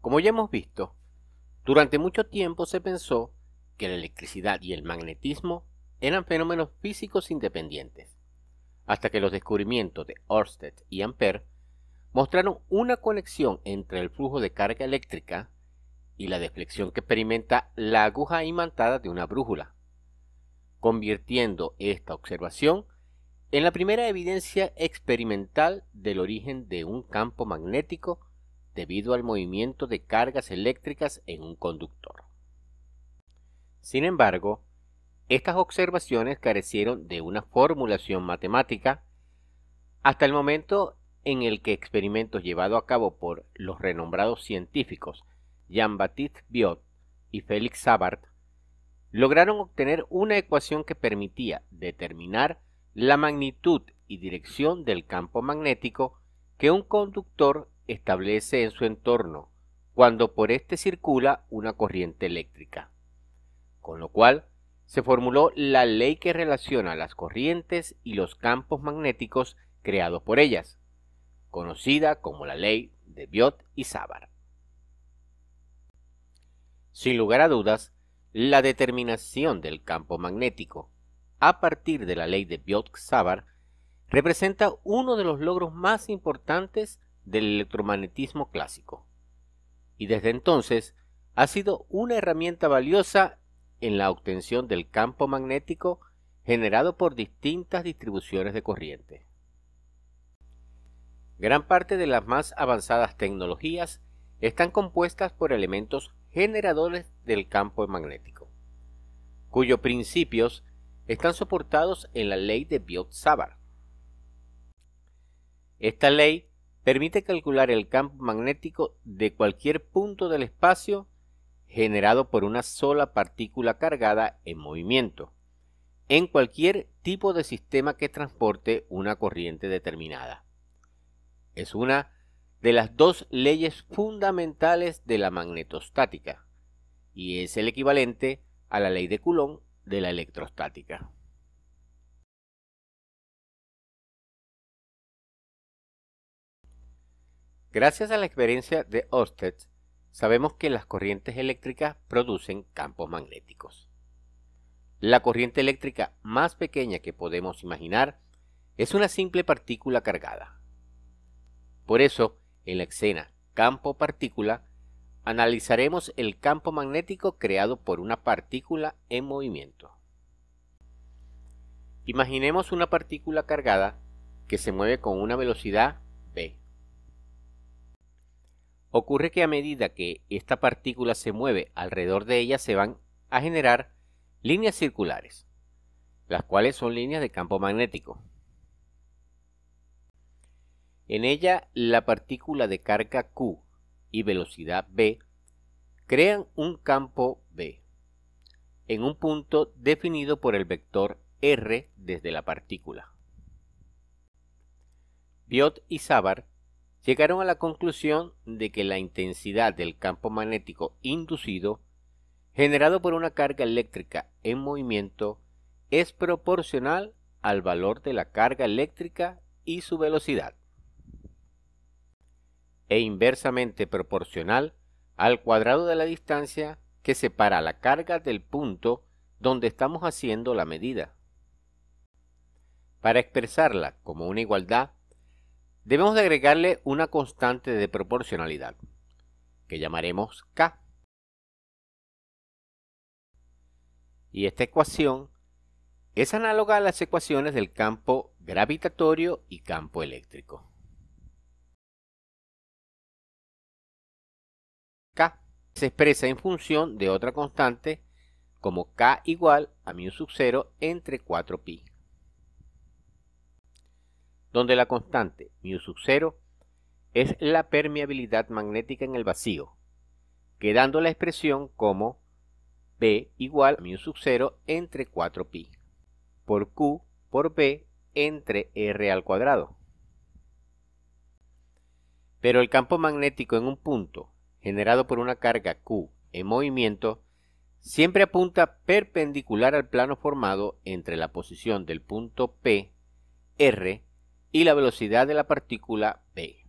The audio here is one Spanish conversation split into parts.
Como ya hemos visto, durante mucho tiempo se pensó que la electricidad y el magnetismo eran fenómenos físicos independientes, hasta que los descubrimientos de Ørsted y Ampère mostraron una conexión entre el flujo de carga eléctrica y la deflexión que experimenta la aguja imantada de una brújula, convirtiendo esta observación en la primera evidencia experimental del origen de un campo magnético debido al movimiento de cargas eléctricas en un conductor. Sin embargo, estas observaciones carecieron de una formulación matemática hasta el momento en el que experimentos llevados a cabo por los renombrados científicos Jean-Baptiste Biot y Félix Savart lograron obtener una ecuación que permitía determinar la magnitud y dirección del campo magnético que un conductor establece en su entorno cuando por éste circula una corriente eléctrica. Con lo cual, se formuló la ley que relaciona las corrientes y los campos magnéticos creados por ellas, conocida como la ley de Biot y Sábar. Sin lugar a dudas, la determinación del campo magnético a partir de la ley de Biot-Sábar representa uno de los logros más importantes del electromagnetismo clásico, y desde entonces ha sido una herramienta valiosa en la obtención del campo magnético generado por distintas distribuciones de corriente. Gran parte de las más avanzadas tecnologías están compuestas por elementos generadores del campo magnético, cuyos principios están soportados en la ley de Biot-Savart. Esta ley permite calcular el campo magnético de cualquier punto del espacio generado por una sola partícula cargada en movimiento, en cualquier tipo de sistema que transporte una corriente determinada. Es una de las dos leyes fundamentales de la magnetostática y es el equivalente a la ley de Coulomb de la electrostática. Gracias a la experiencia de Ørsted, sabemos que las corrientes eléctricas producen campos magnéticos. La corriente eléctrica más pequeña que podemos imaginar es una simple partícula cargada. Por eso, en la escena campo-partícula, analizaremos el campo magnético creado por una partícula en movimiento. Imaginemos una partícula cargada que se mueve con una velocidad v. Ocurre que a medida que esta partícula se mueve alrededor de ella se van a generar líneas circulares, las cuales son líneas de campo magnético. En ella, la partícula de carga Q y velocidad B crean un campo B en un punto definido por el vector R desde la partícula. Biot y Sabar llegaron a la conclusión de que la intensidad del campo magnético inducido, generado por una carga eléctrica en movimiento, es proporcional al valor de la carga eléctrica y su velocidad, e inversamente proporcional al cuadrado de la distancia que separa la carga del punto donde estamos haciendo la medida. Para expresarla como una igualdad, debemos de agregarle una constante de proporcionalidad, que llamaremos K. Y esta ecuación es análoga a las ecuaciones del campo gravitatorio y campo eléctrico. K se expresa en función de otra constante como K igual a mu sub 0 entre 4pi donde la constante mu sub 0 es la permeabilidad magnética en el vacío, quedando la expresión como B igual a mu sub 0 entre 4pi por Q por B entre R al cuadrado. Pero el campo magnético en un punto generado por una carga Q en movimiento siempre apunta perpendicular al plano formado entre la posición del punto P, R y la velocidad de la partícula B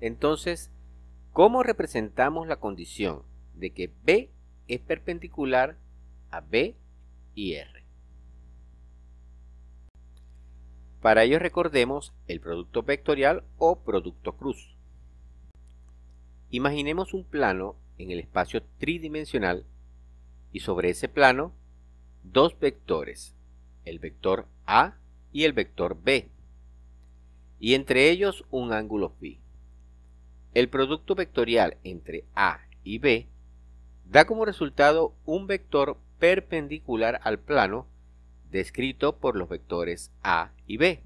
Entonces, ¿cómo representamos la condición de que b es perpendicular a b y r? Para ello recordemos el producto vectorial o producto cruz. Imaginemos un plano en el espacio tridimensional y sobre ese plano dos vectores, el vector A y el vector b, y entre ellos un ángulo pi. El producto vectorial entre A y B da como resultado un vector perpendicular al plano descrito por los vectores A y B.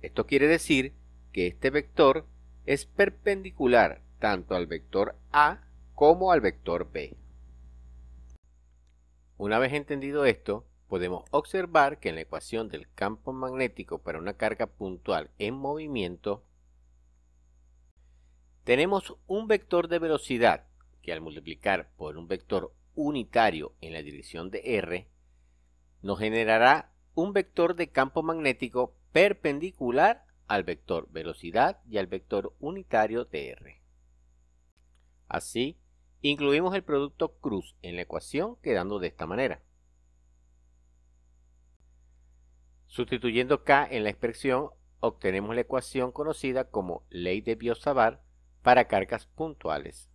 Esto quiere decir que este vector es perpendicular tanto al vector A como al vector B. Una vez entendido esto, podemos observar que en la ecuación del campo magnético para una carga puntual en movimiento, tenemos un vector de velocidad que al multiplicar por un vector unitario en la dirección de R, nos generará un vector de campo magnético perpendicular al vector velocidad y al vector unitario de R. Así, incluimos el producto cruz en la ecuación quedando de esta manera. Sustituyendo K en la expresión, obtenemos la ecuación conocida como ley de Biot-Savart para cargas puntuales,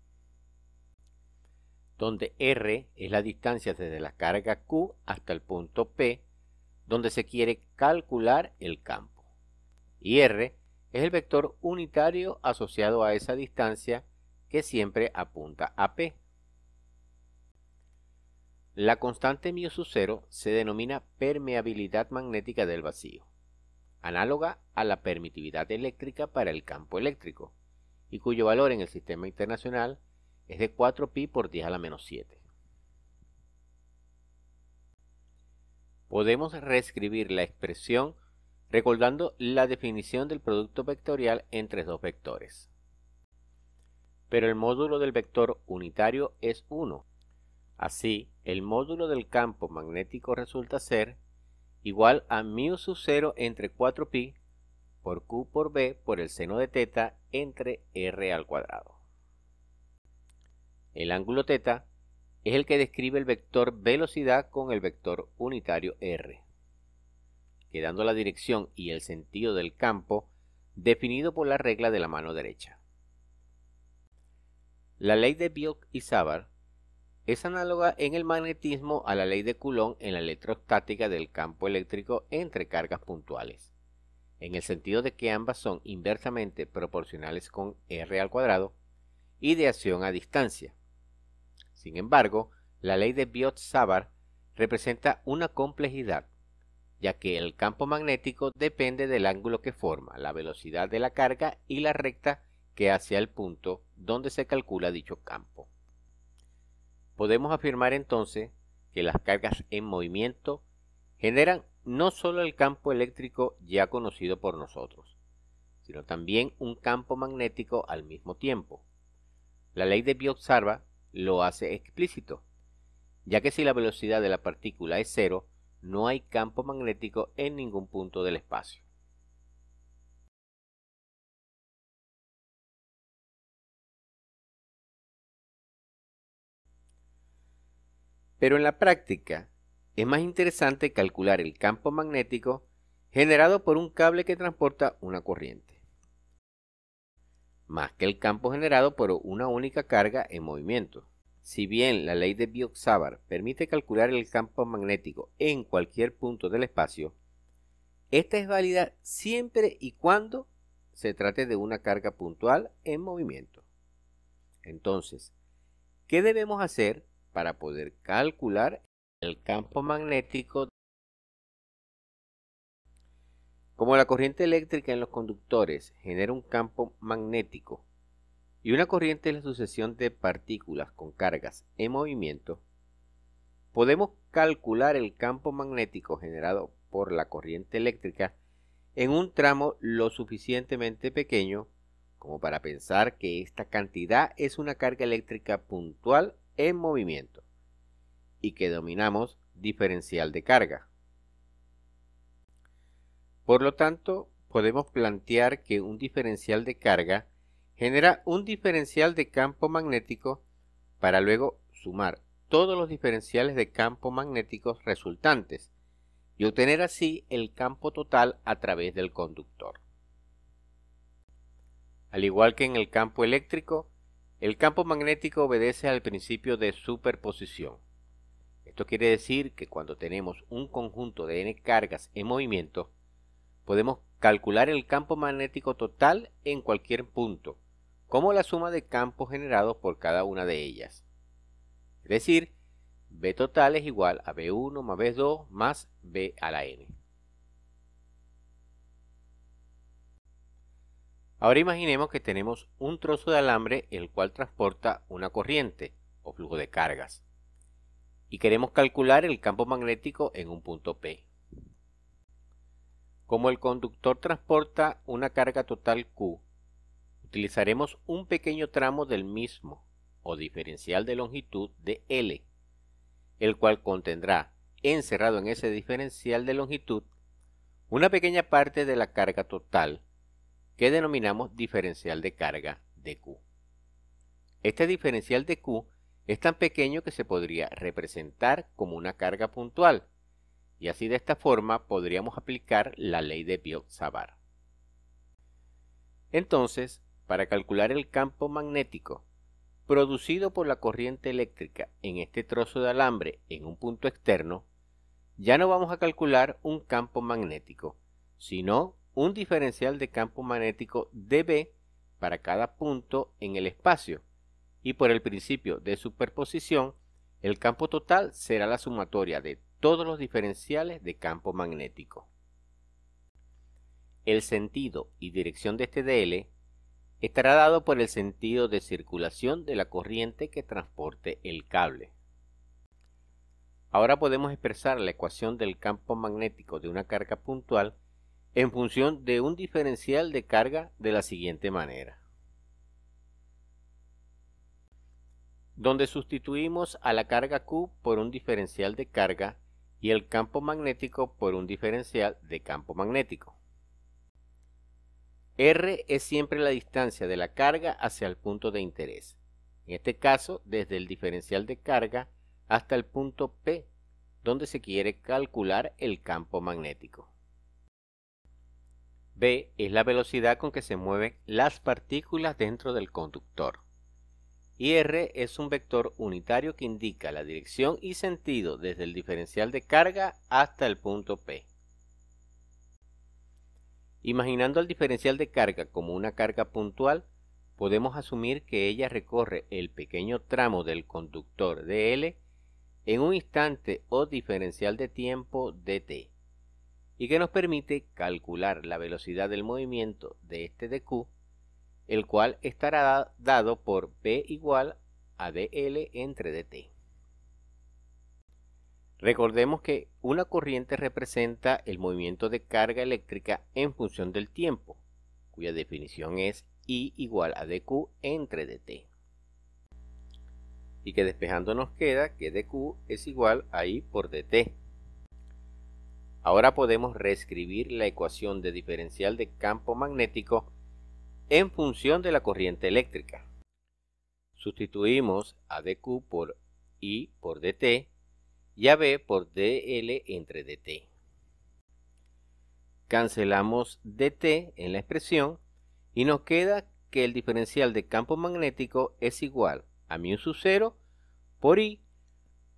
donde R es la distancia desde la carga Q hasta el punto P, donde se quiere calcular el campo. Y R es el vector unitario asociado a esa distancia que siempre apunta a P. La constante μ sub 0 se denomina permeabilidad magnética del vacío, análoga a la permitividad eléctrica para el campo eléctrico, y cuyo valor en el sistema internacional es de 4pi por 10 a la menos 7. Podemos reescribir la expresión recordando la definición del producto vectorial entre dos vectores. Pero el módulo del vector unitario es 1, Así, el módulo del campo magnético resulta ser igual a μ sub 0 entre 4pi por q por b por el seno de θ entre r al cuadrado. El ángulo θ es el que describe el vector velocidad con el vector unitario r, quedando la dirección y el sentido del campo definido por la regla de la mano derecha. La ley de Biot y Savart es análoga en el magnetismo a la ley de Coulomb en la electrostática del campo eléctrico entre cargas puntuales, en el sentido de que ambas son inversamente proporcionales con R al cuadrado y de acción a distancia. Sin embargo, la ley de Biot-Savart representa una complejidad, ya que el campo magnético depende del ángulo que forma, la velocidad de la carga y la recta que hacia el punto donde se calcula dicho campo. Podemos afirmar entonces que las cargas en movimiento generan no solo el campo eléctrico ya conocido por nosotros, sino también un campo magnético al mismo tiempo. La ley de Biot-Sarva lo hace explícito, ya que si la velocidad de la partícula es cero, no hay campo magnético en ningún punto del espacio. Pero en la práctica, es más interesante calcular el campo magnético generado por un cable que transporta una corriente, más que el campo generado por una única carga en movimiento. Si bien la ley de Biot-Savart permite calcular el campo magnético en cualquier punto del espacio, esta es válida siempre y cuando se trate de una carga puntual en movimiento. Entonces, ¿qué debemos hacer para poder calcular el campo magnético. Como la corriente eléctrica en los conductores genera un campo magnético y una corriente es la sucesión de partículas con cargas en movimiento, podemos calcular el campo magnético generado por la corriente eléctrica en un tramo lo suficientemente pequeño como para pensar que esta cantidad es una carga eléctrica puntual en movimiento y que dominamos diferencial de carga. Por lo tanto, podemos plantear que un diferencial de carga genera un diferencial de campo magnético para luego sumar todos los diferenciales de campo magnéticos resultantes y obtener así el campo total a través del conductor. Al igual que en el campo eléctrico, el campo magnético obedece al principio de superposición. Esto quiere decir que cuando tenemos un conjunto de n cargas en movimiento, podemos calcular el campo magnético total en cualquier punto, como la suma de campos generados por cada una de ellas. Es decir, B total es igual a B1 más B2 más B a la N. Ahora imaginemos que tenemos un trozo de alambre el cual transporta una corriente o flujo de cargas y queremos calcular el campo magnético en un punto P. Como el conductor transporta una carga total Q, utilizaremos un pequeño tramo del mismo o diferencial de longitud de L, el cual contendrá encerrado en ese diferencial de longitud una pequeña parte de la carga total que denominamos diferencial de carga de Q. Este diferencial de Q es tan pequeño que se podría representar como una carga puntual, y así de esta forma podríamos aplicar la ley de Biot-Savart. Entonces, para calcular el campo magnético producido por la corriente eléctrica en este trozo de alambre en un punto externo, ya no vamos a calcular un campo magnético, sino un diferencial de campo magnético dB para cada punto en el espacio y por el principio de superposición, el campo total será la sumatoria de todos los diferenciales de campo magnético. El sentido y dirección de este DL estará dado por el sentido de circulación de la corriente que transporte el cable. Ahora podemos expresar la ecuación del campo magnético de una carga puntual en función de un diferencial de carga de la siguiente manera. Donde sustituimos a la carga Q por un diferencial de carga y el campo magnético por un diferencial de campo magnético. R es siempre la distancia de la carga hacia el punto de interés, en este caso desde el diferencial de carga hasta el punto P, donde se quiere calcular el campo magnético. B es la velocidad con que se mueven las partículas dentro del conductor. Y R es un vector unitario que indica la dirección y sentido desde el diferencial de carga hasta el punto P. Imaginando el diferencial de carga como una carga puntual, podemos asumir que ella recorre el pequeño tramo del conductor DL en un instante o diferencial de tiempo dt y que nos permite calcular la velocidad del movimiento de este dq, el cual estará dado por P igual a dl entre dt. Recordemos que una corriente representa el movimiento de carga eléctrica en función del tiempo, cuya definición es I igual a dq entre dt. Y que despejando nos queda que dq es igual a I por dt, Ahora podemos reescribir la ecuación de diferencial de campo magnético en función de la corriente eléctrica. Sustituimos a dq por i por dt y a b por dl entre dt. Cancelamos dt en la expresión y nos queda que el diferencial de campo magnético es igual a mu 0 por i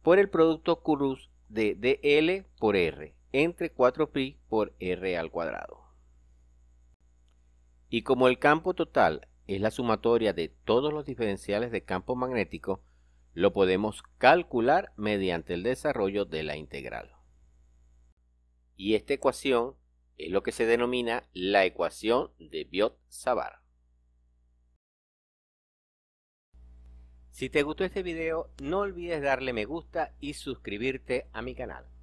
por el producto cruz de dl por r entre 4pi por r al cuadrado. Y como el campo total es la sumatoria de todos los diferenciales de campo magnético, lo podemos calcular mediante el desarrollo de la integral. Y esta ecuación es lo que se denomina la ecuación de Biot-Savart. Si te gustó este video, no olvides darle me gusta y suscribirte a mi canal.